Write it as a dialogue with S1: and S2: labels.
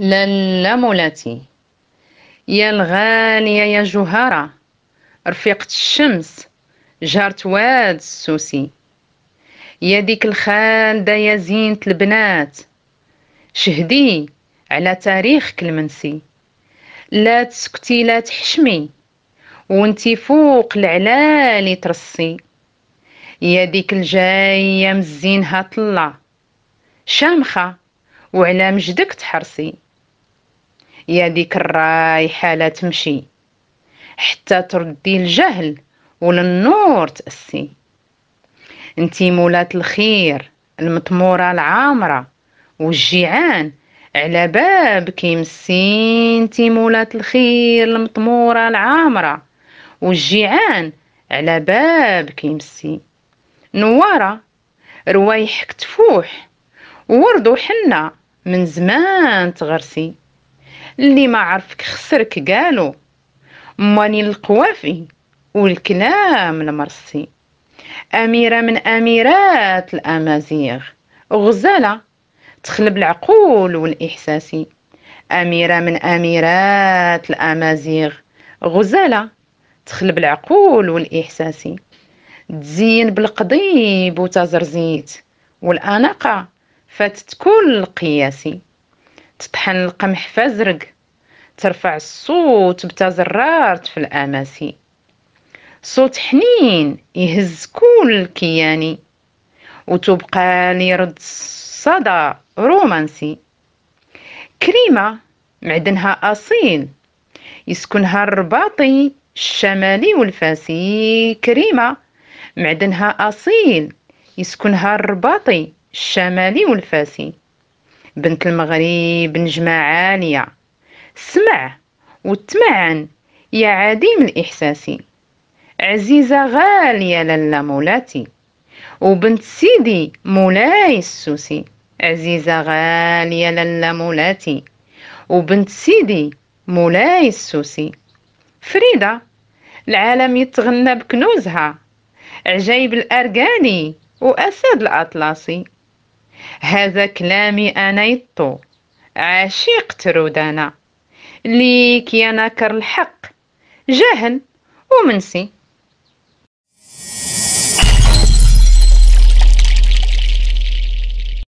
S1: مولاتي يا الغالية يا جهرة رفيقة الشمس جارة واد السوسي يا ديك الخالدة يا زينة البنات شهدي على تاريخك المنسي لا تسكتي لا تحشمي وانتي فوق العلالي ترصي يا ديك الجاية مزينها طلة شامخة وعلى مجدك تحرصي يا ديك الرايحة لا تمشي حتى تردي الجهل وللنور تأسي انتي مولات الخير المطمورة العامرة والجيعان على بابك يمسي انتي مولات الخير المطمورة العامرة والجيعان على بابك يمسي نوارة روايحك تفوح ورد وحنا من زمان تغرسي اللي ما عرفك خسرك قالو ماني القوافي والكلام المرسي أميرة من أميرات الأمازيغ غزالة تخلب العقول والإحساسي أميرة من أميرات الأمازيغ غزالة تخلب العقول والإحساسي تزين بالقضيب وتزرزيت والأناقة فاتت كل قياسي تطحن القمح فازرق ترفع الصوت بتزرارت في الأماسي صوت حنين يهز كل كياني وتبقى لي رد صدى رومانسي كريمة معدنها أصيل يسكنها الرباطي الشمالي والفاسي كريمة معدنها أصيل يسكنها الرباطي الشمالي والفاسي بنت المغرب نجمة عالية سمع وتمعن يا عديم الإحساس عزيزة غالية للا مولاتي وبنت سيدي مولاي السوسي عزيزة غالية للا مولاتي وبنت سيدي مولاي السوسي فريدة العالم يتغنى بكنوزها عجايب الأرقاني وأسد الأطلسي هذا كلامي يطو عشيق ترودانا ليك يا ناكر الحق جاهل ومنسي